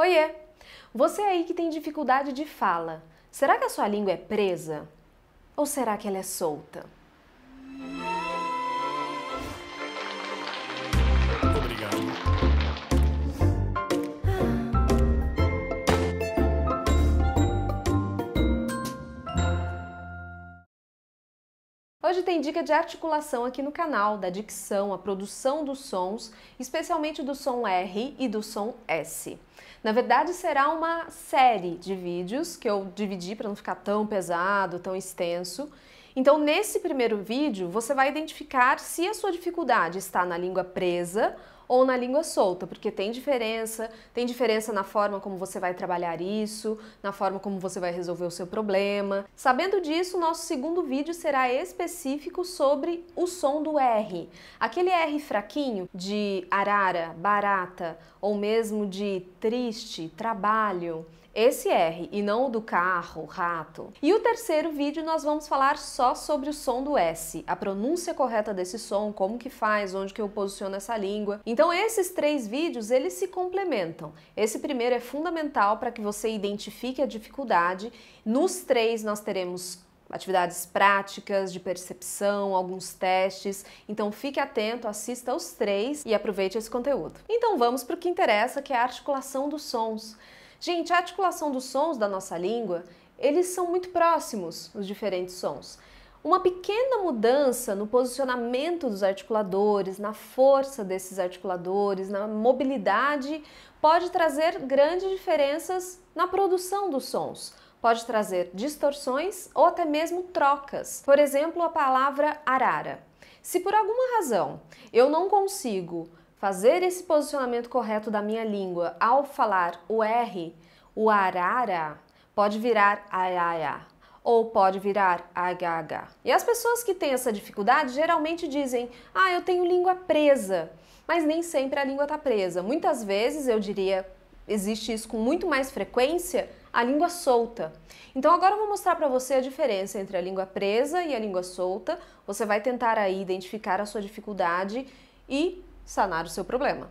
Oiê! Você aí que tem dificuldade de fala, será que a sua língua é presa? Ou será que ela é solta? Hoje tem dica de articulação aqui no canal, da dicção, a produção dos sons, especialmente do som R e do som S. Na verdade, será uma série de vídeos que eu dividi para não ficar tão pesado, tão extenso. Então, nesse primeiro vídeo, você vai identificar se a sua dificuldade está na língua presa ou na língua solta, porque tem diferença, tem diferença na forma como você vai trabalhar isso, na forma como você vai resolver o seu problema. Sabendo disso, nosso segundo vídeo será específico sobre o som do R. Aquele R fraquinho de arara, barata ou mesmo de triste, trabalho esse R e não o do carro, rato. E o terceiro vídeo nós vamos falar só sobre o som do S, a pronúncia correta desse som, como que faz, onde que eu posiciono essa língua. Então esses três vídeos, eles se complementam. Esse primeiro é fundamental para que você identifique a dificuldade. Nos três nós teremos atividades práticas de percepção, alguns testes. Então fique atento, assista aos três e aproveite esse conteúdo. Então vamos para o que interessa, que é a articulação dos sons. Gente, a articulação dos sons da nossa língua, eles são muito próximos, os diferentes sons. Uma pequena mudança no posicionamento dos articuladores, na força desses articuladores, na mobilidade, pode trazer grandes diferenças na produção dos sons. Pode trazer distorções ou até mesmo trocas. Por exemplo, a palavra arara. Se por alguma razão eu não consigo fazer esse posicionamento correto da minha língua ao falar o R, o arara, pode virar arara ou pode virar HH. E as pessoas que têm essa dificuldade geralmente dizem: Ah, eu tenho língua presa. Mas nem sempre a língua está presa. Muitas vezes, eu diria, existe isso com muito mais frequência, a língua solta. Então agora eu vou mostrar para você a diferença entre a língua presa e a língua solta. Você vai tentar aí identificar a sua dificuldade e sanar o seu problema.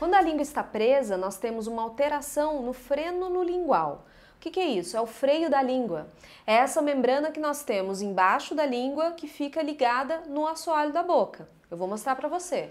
Quando a língua está presa, nós temos uma alteração no frênulo lingual. O que, que, é isso? É o freio da língua. É essa membrana que nós temos embaixo da língua que fica ligada no assoalho da boca. Eu vou mostrar para você.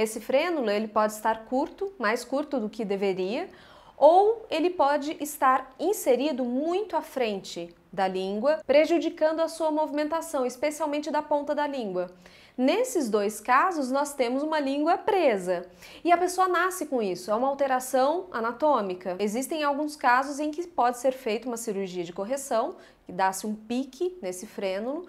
Esse frênulo ele pode estar curto, mais curto do que deveria, ou ele pode estar inserido muito à frente da língua, prejudicando a sua movimentação, especialmente da ponta da língua. Nesses dois casos, nós temos uma língua presa e a pessoa nasce com isso, é uma alteração anatômica. Existem alguns casos em que pode ser feita uma cirurgia de correção, que dá-se um pique nesse frênulo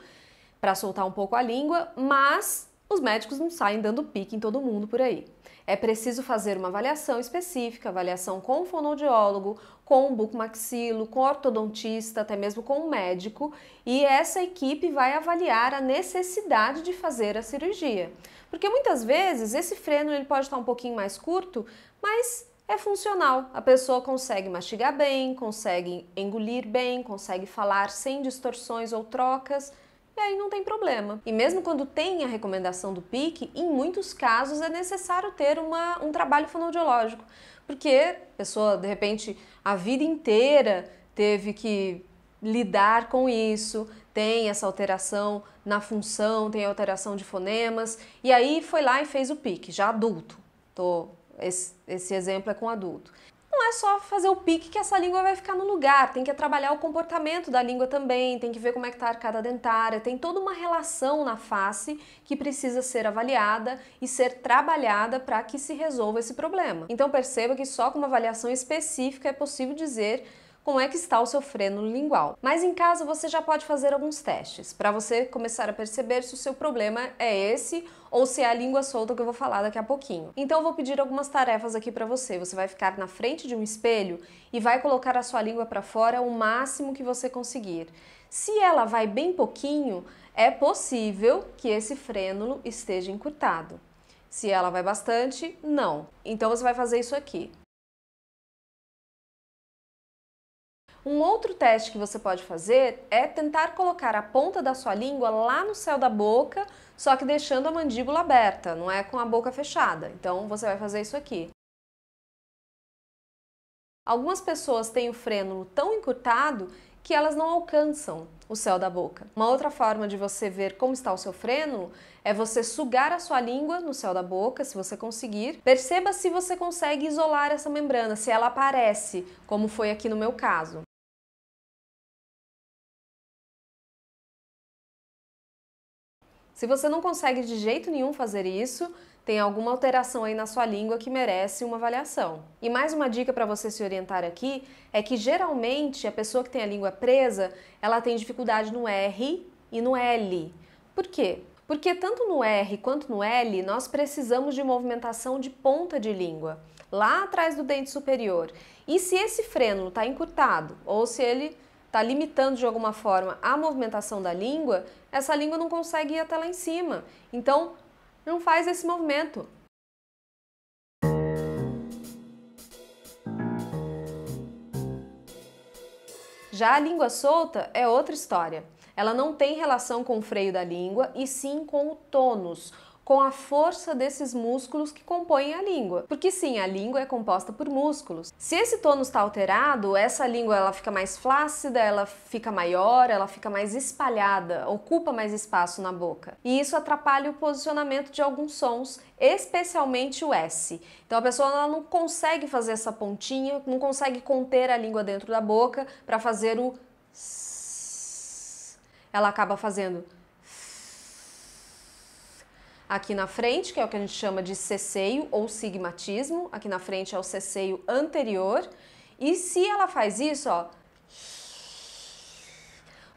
para soltar um pouco a língua, mas os médicos não saem dando pique em todo mundo por aí. É preciso fazer uma avaliação específica, avaliação com o fonoaudiólogo, com o bucomaxilo, com o ortodontista, até mesmo com o médico, e essa equipe vai avaliar a necessidade de fazer a cirurgia. Porque muitas vezes esse freno ele pode estar um pouquinho mais curto, mas é funcional. A pessoa consegue mastigar bem, consegue engolir bem, consegue falar sem distorções ou trocas e aí não tem problema. E mesmo quando tem a recomendação do PIC, em muitos casos é necessário ter uma, um trabalho fonoaudiológico, porque a pessoa, de repente, a vida inteira teve que lidar com isso, tem essa alteração na função, tem alteração de fonemas, e aí foi lá e fez o PIC, já adulto. Tô, esse, esse exemplo é com adulto não é só fazer o pique que essa língua vai ficar no lugar, tem que trabalhar o comportamento da língua também, tem que ver como é que está a arcada dentária, tem toda uma relação na face que precisa ser avaliada e ser trabalhada para que se resolva esse problema. Então perceba que só com uma avaliação específica é possível dizer como é que está o seu freno lingual. Mas em casa você já pode fazer alguns testes para você começar a perceber se o seu problema é esse ou se é a língua solta que eu vou falar daqui a pouquinho. Então eu vou pedir algumas tarefas aqui para você. Você vai ficar na frente de um espelho e vai colocar a sua língua para fora o máximo que você conseguir. Se ela vai bem pouquinho, é possível que esse frênulo esteja encurtado. Se ela vai bastante, não. Então você vai fazer isso aqui. Um outro teste que você pode fazer é tentar colocar a ponta da sua língua lá no céu da boca, só que deixando a mandíbula aberta, não é com a boca fechada. Então você vai fazer isso aqui. Algumas pessoas têm o frênulo tão encurtado que elas não alcançam o céu da boca. Uma outra forma de você ver como está o seu frênulo é você sugar a sua língua no céu da boca, se você conseguir. Perceba se você consegue isolar essa membrana, se ela aparece, como foi aqui no meu caso. Se você não consegue de jeito nenhum fazer isso, tem alguma alteração aí na sua língua que merece uma avaliação. E mais uma dica para você se orientar aqui é que geralmente a pessoa que tem a língua presa, ela tem dificuldade no R e no L. Por quê? Porque tanto no R quanto no L nós precisamos de movimentação de ponta de língua, lá atrás do dente superior. E se esse frênulo está encurtado ou se ele está limitando de alguma forma a movimentação da língua, essa língua não consegue ir até lá em cima. Então, não faz esse movimento. Já a língua solta é outra história. Ela não tem relação com o freio da língua e sim com o tônus com a força desses músculos que compõem a língua. Porque sim, a língua é composta por músculos. Se esse tônus está alterado, essa língua ela fica mais flácida, ela fica maior, ela fica mais espalhada, ocupa mais espaço na boca. E isso atrapalha o posicionamento de alguns sons, especialmente o S. Então a pessoa não consegue fazer essa pontinha, não consegue conter a língua dentro da boca para fazer o s. Ela acaba fazendo aqui na frente, que é o que a gente chama de ceceio ou sigmatismo, aqui na frente é o ceceio anterior. E se ela faz isso, ó,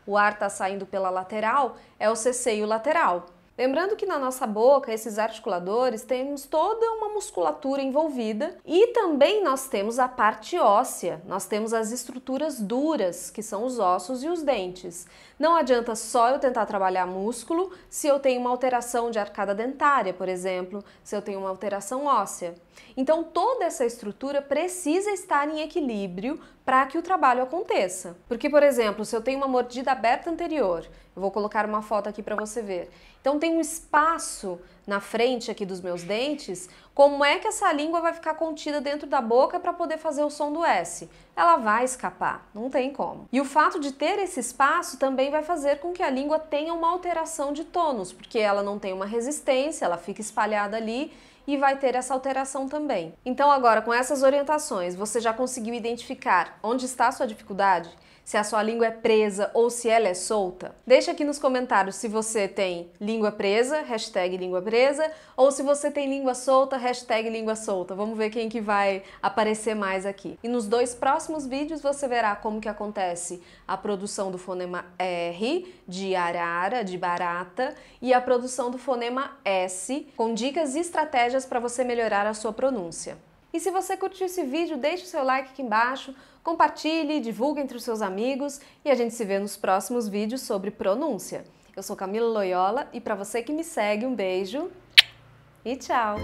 o ar está saindo pela lateral, é o ceceio lateral. Lembrando que na nossa boca, esses articuladores, temos toda uma musculatura envolvida e também nós temos a parte óssea, nós temos as estruturas duras, que são os ossos e os dentes. Não adianta só eu tentar trabalhar músculo se eu tenho uma alteração de arcada dentária, por exemplo, se eu tenho uma alteração óssea. Então toda essa estrutura precisa estar em equilíbrio para que o trabalho aconteça. Porque, por exemplo, se eu tenho uma mordida aberta anterior eu vou colocar uma foto aqui para você ver. Então tem um espaço na frente aqui dos meus dentes. Como é que essa língua vai ficar contida dentro da boca para poder fazer o som do S? Ela vai escapar, não tem como. E o fato de ter esse espaço também vai fazer com que a língua tenha uma alteração de tônus, porque ela não tem uma resistência, ela fica espalhada ali e vai ter essa alteração também. Então agora com essas orientações, você já conseguiu identificar onde está a sua dificuldade? se a sua língua é presa ou se ela é solta. Deixa aqui nos comentários se você tem língua presa, hashtag língua presa, ou se você tem língua solta, hashtag língua solta. Vamos ver quem que vai aparecer mais aqui. E nos dois próximos vídeos você verá como que acontece a produção do fonema R de arara, de barata, e a produção do fonema S, com dicas e estratégias para você melhorar a sua pronúncia. E se você curtiu esse vídeo, deixe o seu like aqui embaixo, compartilhe, divulgue entre os seus amigos e a gente se vê nos próximos vídeos sobre pronúncia. Eu sou Camila Loyola e para você que me segue, um beijo e tchau!